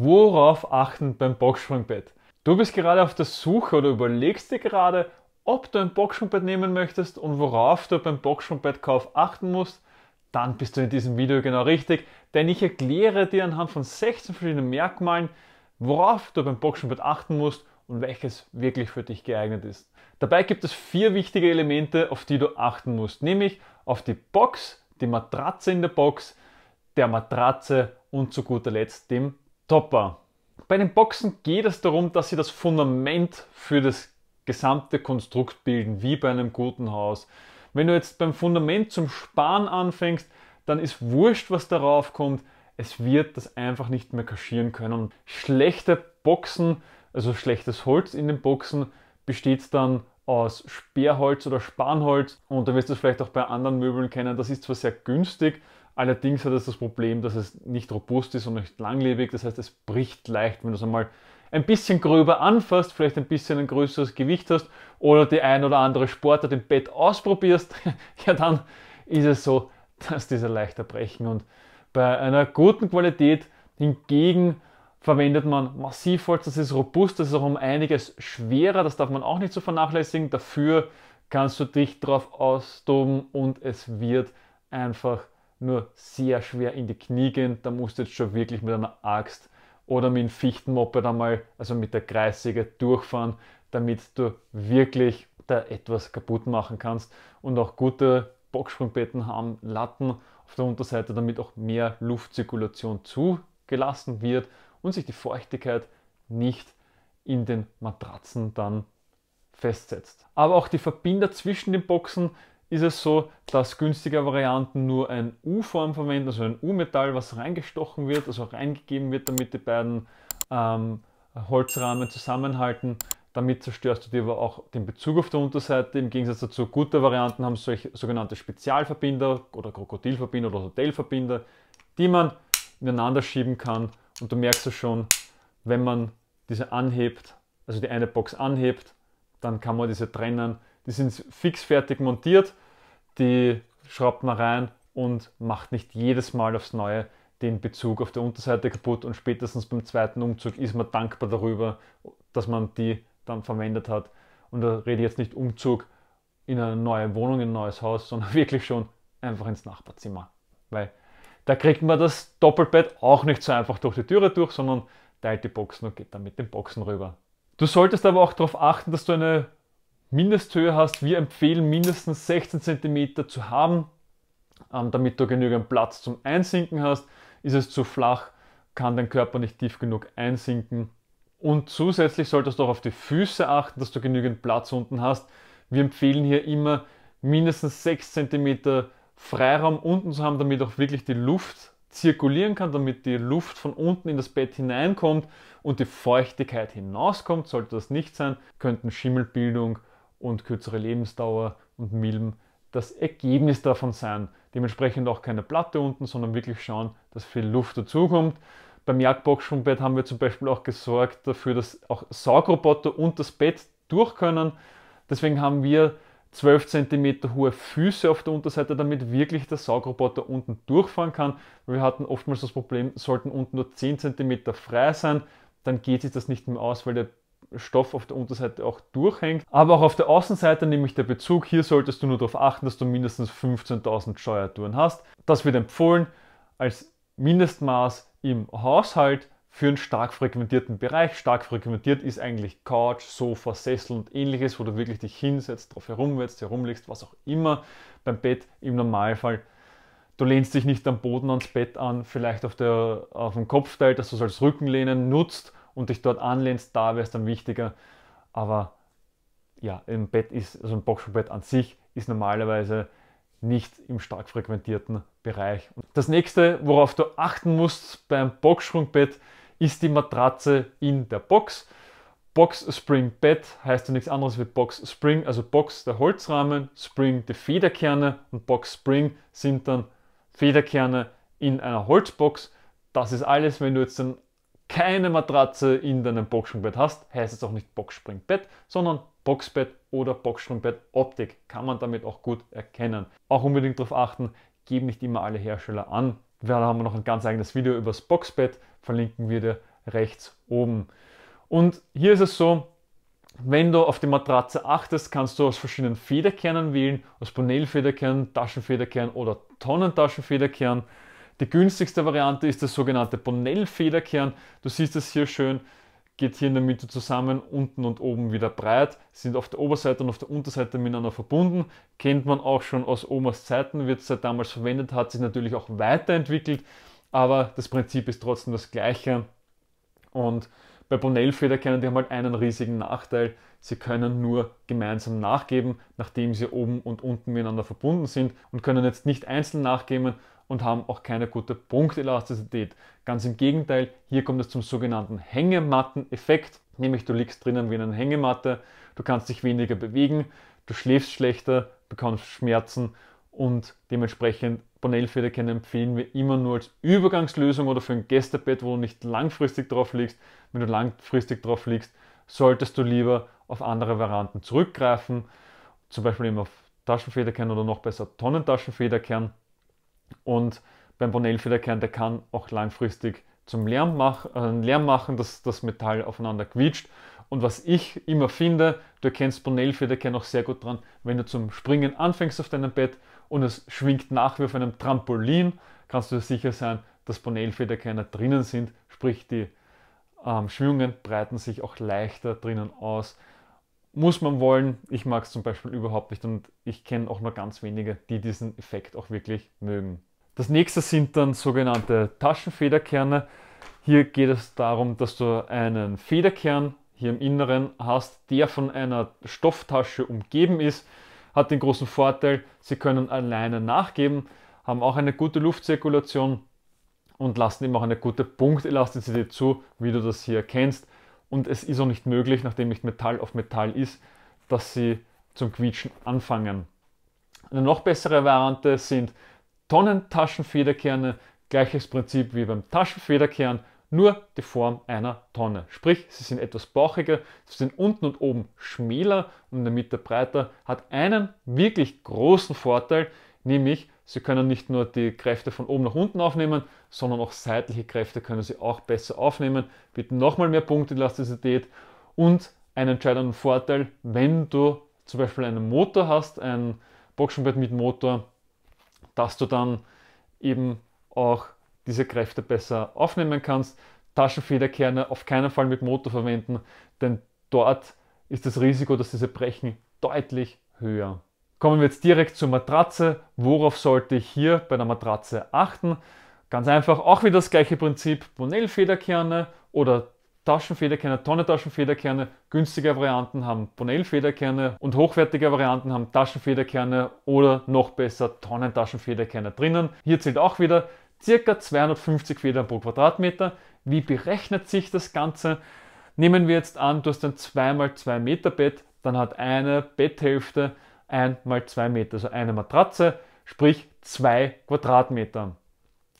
Worauf achten beim Boxspringbett? Du bist gerade auf der Suche oder überlegst dir gerade, ob du ein Boxspringbett nehmen möchtest und worauf du beim Boxspringbettkauf achten musst, dann bist du in diesem Video genau richtig, denn ich erkläre dir anhand von 16 verschiedenen Merkmalen, worauf du beim Boxspringbett achten musst und welches wirklich für dich geeignet ist. Dabei gibt es vier wichtige Elemente, auf die du achten musst, nämlich auf die Box, die Matratze in der Box, der Matratze und zu guter Letzt dem top war. Bei den Boxen geht es darum, dass sie das Fundament für das gesamte Konstrukt bilden, wie bei einem guten Haus. Wenn du jetzt beim Fundament zum Sparen anfängst, dann ist wurscht, was darauf kommt. Es wird das einfach nicht mehr kaschieren können. Schlechte Boxen, also schlechtes Holz in den Boxen, besteht dann aus Sperrholz oder Spanholz. Und da wirst du es vielleicht auch bei anderen Möbeln kennen. Das ist zwar sehr günstig, Allerdings hat es das Problem, dass es nicht robust ist und nicht langlebig. Das heißt, es bricht leicht, wenn du es einmal ein bisschen gröber anfasst, vielleicht ein bisschen ein größeres Gewicht hast oder die ein oder andere Sportart im Bett ausprobierst, ja dann ist es so, dass diese leichter brechen. Und bei einer guten Qualität hingegen verwendet man Massivholz, das ist robust, das ist auch um einiges schwerer, das darf man auch nicht so vernachlässigen. Dafür kannst du dich drauf austoben und es wird einfach nur sehr schwer in die Knie gehen. Da musst du jetzt schon wirklich mit einer Axt oder mit einem Fichtenmoped einmal, also mit der Kreissäge durchfahren, damit du wirklich da etwas kaputt machen kannst. Und auch gute Boxsprungbetten haben Latten auf der Unterseite, damit auch mehr Luftzirkulation zugelassen wird und sich die Feuchtigkeit nicht in den Matratzen dann festsetzt. Aber auch die Verbinder zwischen den Boxen ist es so, dass günstige Varianten nur ein U-Form verwenden, also ein U-Metall, was reingestochen wird, also reingegeben wird, damit die beiden ähm, Holzrahmen zusammenhalten. Damit zerstörst du dir aber auch den Bezug auf der Unterseite. Im Gegensatz dazu, gute Varianten haben solche sogenannte Spezialverbinder oder Krokodilverbinder oder Hotelverbinder, die man ineinander schieben kann. Und du merkst es schon, wenn man diese anhebt, also die eine Box anhebt, dann kann man diese trennen die sind fix fertig montiert, die schraubt man rein und macht nicht jedes Mal aufs Neue den Bezug auf der Unterseite kaputt und spätestens beim zweiten Umzug ist man dankbar darüber, dass man die dann verwendet hat. Und da rede ich jetzt nicht Umzug in eine neue Wohnung, in ein neues Haus, sondern wirklich schon einfach ins Nachbarzimmer. Weil da kriegt man das Doppelbett auch nicht so einfach durch die Türe durch, sondern teilt die Boxen und geht dann mit den Boxen rüber. Du solltest aber auch darauf achten, dass du eine Mindesthöhe hast. Wir empfehlen mindestens 16 cm zu haben, ähm, damit du genügend Platz zum Einsinken hast. Ist es zu flach, kann dein Körper nicht tief genug einsinken. Und zusätzlich solltest du auch auf die Füße achten, dass du genügend Platz unten hast. Wir empfehlen hier immer mindestens 6 cm Freiraum unten zu haben, damit auch wirklich die Luft zirkulieren kann, damit die Luft von unten in das Bett hineinkommt und die Feuchtigkeit hinauskommt. Sollte das nicht sein, könnten Schimmelbildung und kürzere Lebensdauer und Milben das Ergebnis davon sein. Dementsprechend auch keine Platte unten, sondern wirklich schauen, dass viel Luft dazukommt. Beim Jagdboxschwungbett haben wir zum Beispiel auch gesorgt dafür, dass auch Saugroboter und das Bett durch können. Deswegen haben wir 12 cm hohe Füße auf der Unterseite, damit wirklich der Saugroboter unten durchfahren kann. Wir hatten oftmals das Problem, sollten unten nur 10 cm frei sein, dann geht sich das nicht mehr aus, weil der Stoff auf der Unterseite auch durchhängt. Aber auch auf der Außenseite, nämlich der Bezug, hier solltest du nur darauf achten, dass du mindestens 15.000 Steuertouren hast. Das wird empfohlen als Mindestmaß im Haushalt für einen stark frequentierten Bereich. Stark frequentiert ist eigentlich Couch, Sofa, Sessel und ähnliches, wo du wirklich dich hinsetzt, drauf herumwälzt, herumlegst, was auch immer. Beim Bett im Normalfall Du lehnst dich nicht am Boden ans Bett an, vielleicht auf, der, auf dem Kopfteil, dass du es als Rückenlehnen nutzt und dich dort anlehnst, da wäre es dann wichtiger. Aber ja, im Bett ist, also ein Boxspringbett an sich ist normalerweise nicht im stark frequentierten Bereich. Das nächste, worauf du achten musst beim Boxsprungbett, ist die Matratze in der Box. Box Spring Bett heißt ja nichts anderes wie Box Spring, also Box der Holzrahmen, Spring die Federkerne und Box Spring sind dann Federkerne in einer Holzbox. Das ist alles, wenn du jetzt den keine Matratze in deinem Boxspringbett hast, heißt es auch nicht Boxspringbett, sondern Boxbett oder Boxspringbett Optik. Kann man damit auch gut erkennen. Auch unbedingt darauf achten, geben nicht immer alle Hersteller an. Da haben wir noch ein ganz eigenes Video über das Boxbett, verlinken wir dir rechts oben. Und hier ist es so, wenn du auf die Matratze achtest, kannst du aus verschiedenen Federkernen wählen, aus Bonell-Federkern, Taschenfederkern oder Tonnentaschenfederkern. Die günstigste Variante ist der sogenannte Bonell-Federkern. Du siehst es hier schön, geht hier in der Mitte zusammen, unten und oben wieder breit, sind auf der Oberseite und auf der Unterseite miteinander verbunden. Kennt man auch schon aus Omas Zeiten, wird seit damals verwendet, hat sich natürlich auch weiterentwickelt, aber das Prinzip ist trotzdem das gleiche. Und bei Bonell-Federkernen, die haben halt einen riesigen Nachteil. Sie können nur gemeinsam nachgeben, nachdem sie oben und unten miteinander verbunden sind und können jetzt nicht einzeln nachgeben, und haben auch keine gute Punktelastizität. Ganz im Gegenteil, hier kommt es zum sogenannten Hängematten-Effekt, nämlich du liegst drinnen wie in einer Hängematte, du kannst dich weniger bewegen, du schläfst schlechter, bekommst Schmerzen und dementsprechend Bonell-Federkerne empfehlen wir immer nur als Übergangslösung oder für ein Gästebett, wo du nicht langfristig drauf liegst. Wenn du langfristig drauf liegst, solltest du lieber auf andere Varianten zurückgreifen, zum Beispiel eben auf Taschenfederkern oder noch besser Tonnentaschenfederkern. Und beim Bonellfederkern, der kann auch langfristig zum Lärm, mach, äh, Lärm machen, dass das Metall aufeinander quietscht. Und was ich immer finde, du erkennst Bonellfederkern auch sehr gut dran, wenn du zum Springen anfängst auf deinem Bett und es schwingt nach wie auf einem Trampolin, kannst du dir sicher sein, dass Bonellfederkörner drinnen sind, sprich die ähm, Schwingungen breiten sich auch leichter drinnen aus, muss man wollen. Ich mag es zum Beispiel überhaupt nicht und ich kenne auch nur ganz wenige, die diesen Effekt auch wirklich mögen. Das nächste sind dann sogenannte Taschenfederkerne. Hier geht es darum, dass du einen Federkern hier im Inneren hast, der von einer Stofftasche umgeben ist. Hat den großen Vorteil, sie können alleine nachgeben, haben auch eine gute Luftzirkulation und lassen eben auch eine gute Punktelastizität zu, wie du das hier kennst und es ist auch nicht möglich, nachdem nicht Metall auf Metall ist, dass sie zum Quietschen anfangen. Eine noch bessere Variante sind Tonnentaschenfederkerne, gleiches Prinzip wie beim Taschenfederkern, nur die Form einer Tonne. Sprich, sie sind etwas bauchiger, sie sind unten und oben schmäler und in der Mitte breiter, hat einen wirklich großen Vorteil, nämlich Sie können nicht nur die Kräfte von oben nach unten aufnehmen, sondern auch seitliche Kräfte können Sie auch besser aufnehmen, bieten nochmal mehr Punktelastizität und einen entscheidenden Vorteil, wenn du zum Beispiel einen Motor hast, ein Boxenbett mit Motor, dass du dann eben auch diese Kräfte besser aufnehmen kannst. Taschenfederkerne auf keinen Fall mit Motor verwenden, denn dort ist das Risiko, dass diese brechen, deutlich höher. Kommen wir jetzt direkt zur Matratze. Worauf sollte ich hier bei der Matratze achten? Ganz einfach, auch wieder das gleiche Prinzip. Bonell-Federkerne oder Taschenfederkerne, tonne Günstige Varianten haben Bonell-Federkerne und hochwertige Varianten haben Taschenfederkerne oder noch besser Tonnentaschenfederkerne drinnen. Hier zählt auch wieder circa 250 Federn pro Quadratmeter. Wie berechnet sich das Ganze? Nehmen wir jetzt an, du hast ein 2x2 Meter Bett, dann hat eine Betthälfte 1 mal 2 Meter, also eine Matratze, sprich 2 Quadratmeter.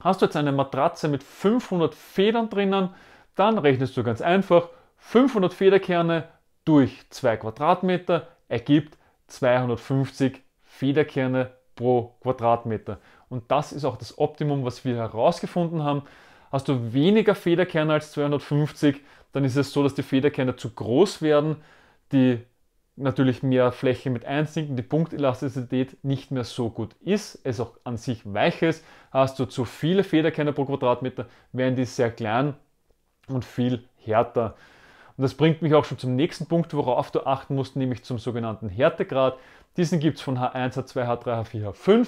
Hast du jetzt eine Matratze mit 500 Federn drinnen, dann rechnest du ganz einfach 500 Federkerne durch 2 Quadratmeter ergibt 250 Federkerne pro Quadratmeter. Und das ist auch das Optimum, was wir herausgefunden haben. Hast du weniger Federkerne als 250, dann ist es so, dass die Federkerne zu groß werden, die natürlich mehr Fläche mit einsinken, die Punktelastizität nicht mehr so gut ist, es auch an sich weich ist, hast du zu viele Federkerne pro Quadratmeter, werden die sehr klein und viel härter. Und das bringt mich auch schon zum nächsten Punkt, worauf du achten musst, nämlich zum sogenannten Härtegrad. Diesen gibt es von H1, H2, H3, H4, H5.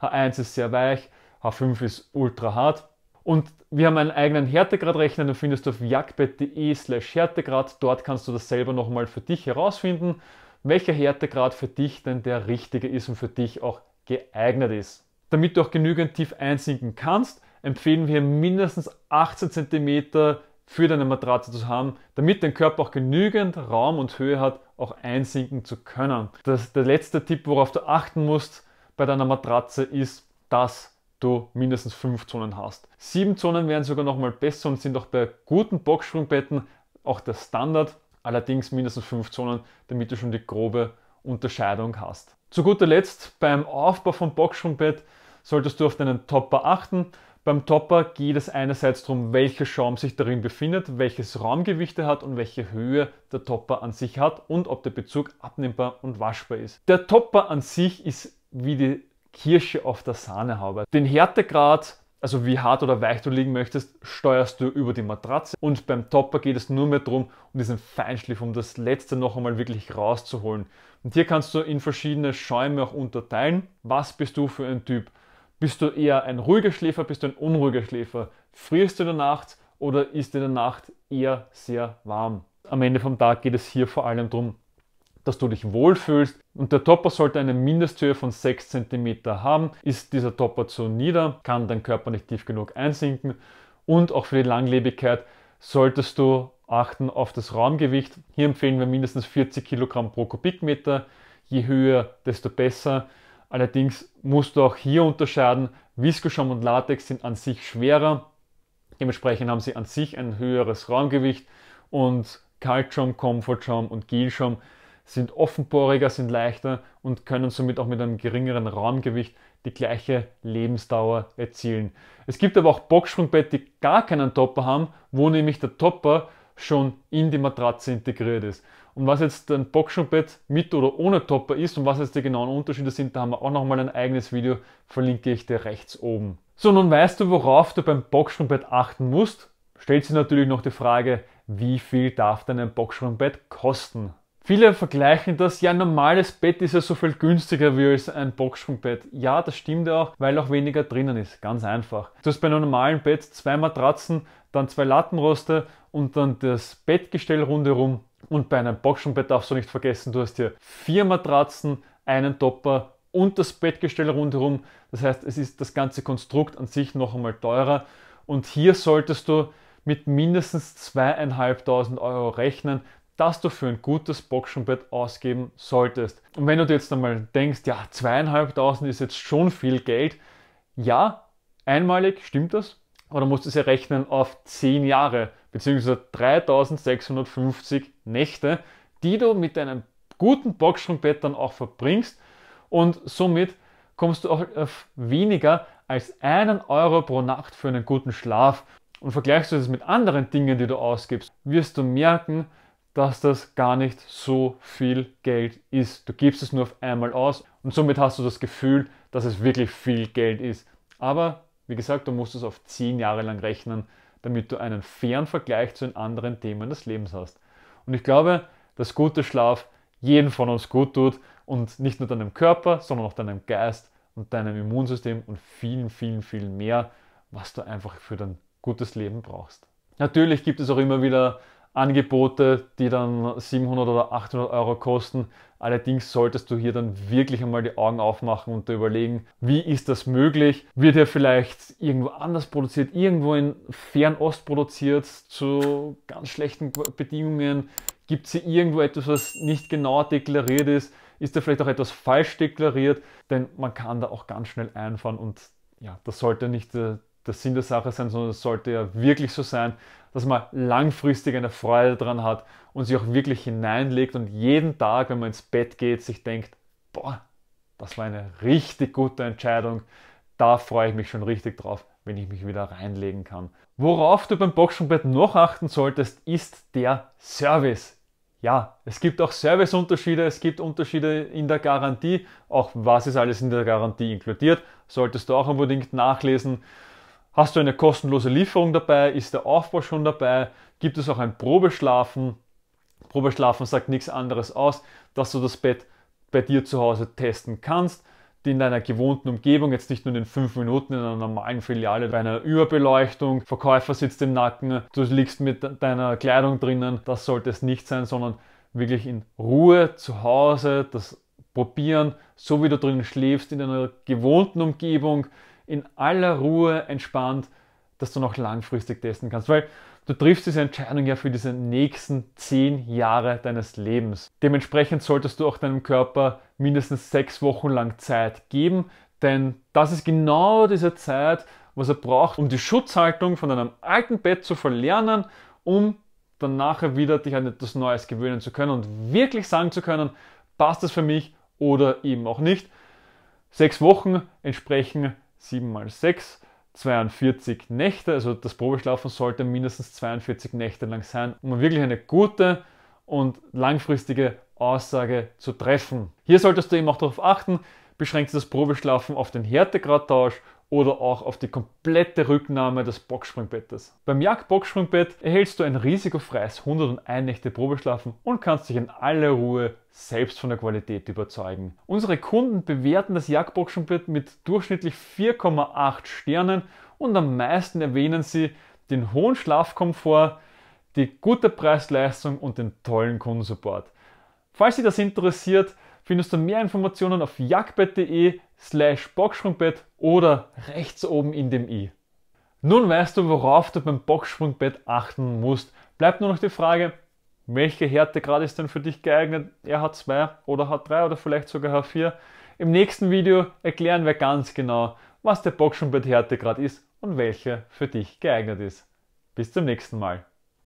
H1 ist sehr weich, H5 ist ultra hart. Und wir haben einen eigenen Härtegradrechner, den findest du auf jagdbett.de slash Härtegrad. Dort kannst du das selber nochmal für dich herausfinden, welcher Härtegrad für dich denn der richtige ist und für dich auch geeignet ist. Damit du auch genügend tief einsinken kannst, empfehlen wir mindestens 18 cm für deine Matratze zu haben, damit dein Körper auch genügend Raum und Höhe hat, auch einsinken zu können. Das, der letzte Tipp, worauf du achten musst bei deiner Matratze, ist, dass du mindestens fünf Zonen hast. Sieben Zonen wären sogar noch mal besser und sind auch bei guten Boxsprungbetten auch der Standard, allerdings mindestens fünf Zonen, damit du schon die grobe Unterscheidung hast. Zu guter Letzt, beim Aufbau vom Boxsprungbett solltest du auf deinen Topper achten. Beim Topper geht es einerseits darum, welcher Schaum sich darin befindet, welches Raumgewicht er hat und welche Höhe der Topper an sich hat und ob der Bezug abnehmbar und waschbar ist. Der Topper an sich ist wie die Kirsche auf der Sahnehaube. Den Härtegrad, also wie hart oder weich du liegen möchtest, steuerst du über die Matratze. Und beim Topper geht es nur mehr darum, um diesen Feinschliff, um das letzte noch einmal wirklich rauszuholen. Und hier kannst du in verschiedene Schäume auch unterteilen. Was bist du für ein Typ? Bist du eher ein ruhiger Schläfer, bist du ein unruhiger Schläfer? Frierst du in der Nacht oder ist in der Nacht eher sehr warm? Am Ende vom Tag geht es hier vor allem darum, dass du dich wohlfühlst. Und der Topper sollte eine Mindesthöhe von 6 cm haben. Ist dieser Topper zu nieder, kann dein Körper nicht tief genug einsinken. Und auch für die Langlebigkeit solltest du achten auf das Raumgewicht. Hier empfehlen wir mindestens 40 kg pro Kubikmeter. Je höher, desto besser. Allerdings musst du auch hier unterscheiden. Viskoschaum und Latex sind an sich schwerer. Dementsprechend haben sie an sich ein höheres Raumgewicht und Kaltschaum, Komfortschaum und Gelschaum sind offenporiger, sind leichter und können somit auch mit einem geringeren Raumgewicht die gleiche Lebensdauer erzielen. Es gibt aber auch Boxsprungbetten, die gar keinen Topper haben, wo nämlich der Topper schon in die Matratze integriert ist. Und was jetzt ein Boxsprungbett mit oder ohne Topper ist und was jetzt die genauen Unterschiede sind, da haben wir auch nochmal ein eigenes Video, verlinke ich dir rechts oben. So, nun weißt du, worauf du beim Boxsprungbett achten musst. Stellt sich natürlich noch die Frage, wie viel darf denn ein Boxsprungbett kosten? Viele vergleichen das, ja, ein normales Bett ist ja so viel günstiger wie ein Boxsprungbett. Ja, das stimmt auch, weil auch weniger drinnen ist. Ganz einfach. Du hast bei einem normalen Bett zwei Matratzen, dann zwei Lattenroste und dann das Bettgestell rundherum. Und bei einem Boxsprungbett darfst du nicht vergessen, du hast hier vier Matratzen, einen Topper und das Bettgestell rundherum. Das heißt, es ist das ganze Konstrukt an sich noch einmal teurer. Und hier solltest du mit mindestens 2.500 Euro rechnen dass du für ein gutes Boxenbett ausgeben solltest. Und wenn du dir jetzt einmal denkst, ja, zweieinhalbtausend ist jetzt schon viel Geld, ja, einmalig stimmt das, aber du musst es ja rechnen auf zehn Jahre, beziehungsweise 3650 Nächte, die du mit deinem guten Boxspringbett dann auch verbringst und somit kommst du auch auf weniger als einen Euro pro Nacht für einen guten Schlaf. Und vergleichst du das mit anderen Dingen, die du ausgibst, wirst du merken, dass das gar nicht so viel Geld ist. Du gibst es nur auf einmal aus und somit hast du das Gefühl, dass es wirklich viel Geld ist. Aber wie gesagt, du musst es auf zehn Jahre lang rechnen, damit du einen fairen Vergleich zu den anderen Themen des Lebens hast. Und ich glaube, dass guter Schlaf jeden von uns gut tut und nicht nur deinem Körper, sondern auch deinem Geist und deinem Immunsystem und vielen, vielen, vielen mehr, was du einfach für dein gutes Leben brauchst. Natürlich gibt es auch immer wieder Angebote, die dann 700 oder 800 Euro kosten. Allerdings solltest du hier dann wirklich einmal die Augen aufmachen und überlegen, wie ist das möglich? Wird hier vielleicht irgendwo anders produziert, irgendwo in Fernost produziert, zu ganz schlechten Bedingungen? Gibt es hier irgendwo etwas, was nicht genau deklariert ist? Ist da vielleicht auch etwas falsch deklariert? Denn man kann da auch ganz schnell einfahren und ja, das sollte nicht der, äh, der Sinn der Sache sein, sondern es sollte ja wirklich so sein, dass man langfristig eine Freude daran hat und sich auch wirklich hineinlegt und jeden Tag, wenn man ins Bett geht, sich denkt, boah, das war eine richtig gute Entscheidung. Da freue ich mich schon richtig drauf, wenn ich mich wieder reinlegen kann. Worauf du beim Boxenbett noch achten solltest, ist der Service. Ja, es gibt auch Serviceunterschiede, es gibt Unterschiede in der Garantie, auch was ist alles in der Garantie inkludiert, solltest du auch unbedingt nachlesen. Hast du eine kostenlose Lieferung dabei? Ist der Aufbau schon dabei? Gibt es auch ein Probeschlafen? Probeschlafen sagt nichts anderes aus, dass du das Bett bei dir zu Hause testen kannst, in deiner gewohnten Umgebung, jetzt nicht nur in fünf Minuten in einer normalen Filiale bei einer Überbeleuchtung, Verkäufer sitzt im Nacken, du liegst mit deiner Kleidung drinnen, das sollte es nicht sein, sondern wirklich in Ruhe zu Hause das probieren, so wie du drinnen schläfst, in einer gewohnten Umgebung, in aller Ruhe entspannt, dass du noch langfristig testen kannst. Weil du triffst diese Entscheidung ja für diese nächsten zehn Jahre deines Lebens. Dementsprechend solltest du auch deinem Körper mindestens sechs Wochen lang Zeit geben, denn das ist genau diese Zeit, was er braucht, um die Schutzhaltung von deinem alten Bett zu verlernen, um dann nachher wieder dich an etwas Neues gewöhnen zu können und wirklich sagen zu können, passt das für mich oder eben auch nicht. Sechs Wochen entsprechen 7 mal 6, 42 Nächte. Also das Probeschlafen sollte mindestens 42 Nächte lang sein, um wirklich eine gute und langfristige Aussage zu treffen. Hier solltest du eben auch darauf achten, beschränkst du das Probeschlafen auf den Härtegradtausch oder auch auf die komplette Rücknahme des Boxspringbettes. Beim Jagd-Boxspringbett erhältst du ein risikofreies 101 Nächte Probeschlafen und kannst dich in aller Ruhe selbst von der Qualität überzeugen. Unsere Kunden bewerten das Jagd-Boxspringbett mit durchschnittlich 4,8 Sternen und am meisten erwähnen sie den hohen Schlafkomfort, die gute Preisleistung und den tollen Kundensupport. Falls Sie das interessiert, findest du mehr Informationen auf jagdbett.de slash Boxsprungbett oder rechts oben in dem i. Nun weißt du, worauf du beim Boxsprungbett achten musst. Bleibt nur noch die Frage, welche Härtegrad ist denn für dich geeignet? RH2 oder H3 oder vielleicht sogar H4? Im nächsten Video erklären wir ganz genau, was der Boxsprungbett Härtegrad ist und welche für dich geeignet ist. Bis zum nächsten Mal.